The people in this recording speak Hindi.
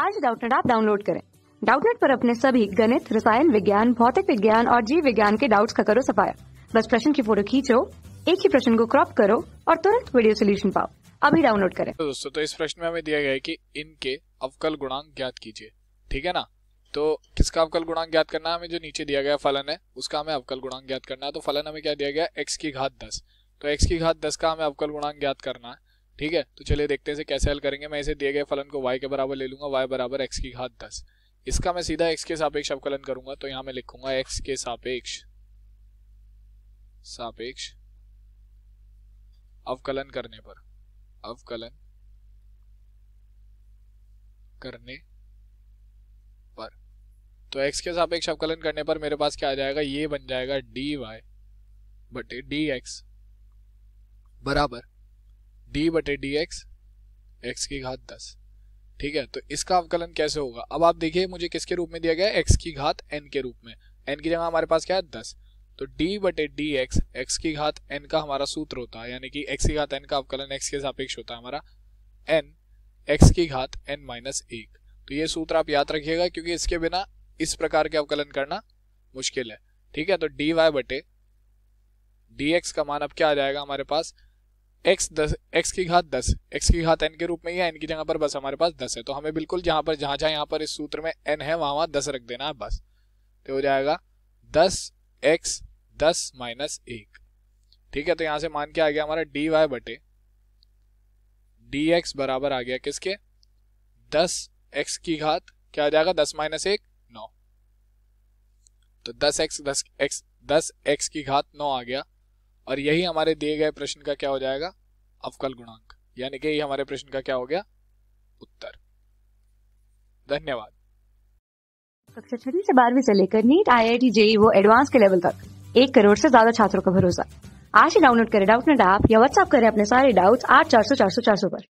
आज डाउटनेट आप डाउनलोड करें डाउटनेट पर अपने सभी गणित रसायन विज्ञान भौतिक विज्ञान और जीव विज्ञान के डाउट्स का करो सफाया बस प्रश्न की फोटो खींचो एक ही प्रश्न को क्रॉप करो और तुरंत वीडियो सोल्यूशन पाओ अभी डाउनलोड करें तो दोस्तों तो इस प्रश्न में हमें दिया गया है कि इनके अवकल गुणांक ज्ञात कीजिए ठीक है ना तो किसका अवकल गुणांक ज्ञात करना है हमें जो नीचे दिया गया फलन है उसका हमें अवकल गुणांक ज्ञात करना है तो फलन हमें क्या दिया गया एक्स की घात दस तो एक्स की घात दस का हमें अवकल गुणांक ज्ञात करना है ठीक है तो चलिए देखते हैं इसे कैसे हल करेंगे मैं इसे दिए गए फलन को वाई के बराबर ले लूंगा वाई बराबर एक्स की घात दस इसका मैं सीधा एक्स के सापेक्ष अवकलन करूंगा तो यहां मैं लिखूंगा एक्स के सापेक्ष सापेक्ष अवकलन करने पर अवकलन करने पर तो x के सापेक्ष अवकलन करने पर मेरे पास क्या आ जाएगा ये बन जाएगा dy वाई बटे डी एक्स बराबर डी बटे डी एक्स एक्स की घात दस ठीक है तो इसका अवकलन कैसे होगा अब आप देखिए मुझे किसके रूप में दिया गया है एक्स की घात एन के रूप में एन की जगह हमारे पास क्या है दस तो डी बटे डी एक्स एक्स की घात एन का हमारा सूत्र होता है यानी कि एक्स की घात एन का अवकलन एक्स के सापेक्ष होता है हमारा एन एक्स की घात एन माइनस एक तो ये सूत्र आप याद रखिएगा क्योंकि इसके बिना इस प्रकार के अवकलन करना मुश्किल है ठीक है तो डी वाई बटे डी एक्स का मान अब क्या आ जाएगा हमारे पास एक्स दस एक्स की घात दस एक्स की घात एन के रूप में ही है एन की जगह पर बस हमारे पास दस है तो हमें बिल्कुल जहां पर जहां जहां यहाँ पर इस सूत्र में एन है वहां वहां दस रख देना है बस तो हो जाएगा दस एक्स दस माइनस एक ठीक है तो यहां से मान के आ गया हमारा डी वाई बटे डी एक्स बराबर आ गया किसके दस एक्स की घात क्या आ जाएगा दस माइनस एक नौ तो दस एक्स दस एक्स दस एक्स की घात नौ आ गया और यही हमारे दिए गए प्रश्न का क्या हो जाएगा अवकल गुणांक यानी कि यही हमारे प्रश्न का क्या हो गया उत्तर धन्यवाद कक्षा छठी से बारहवीं से लेकर NEET I I T JEE वो एडवांस के लेवल तक एक करोड़ से ज्यादा छात्रों का भरोसा आज ही डाउनलोड करें डाउट नेट ऐप या व्हाट्सएप करें अपने सारे डाउट्स आठ चार सौ चार सौ चार सौ पर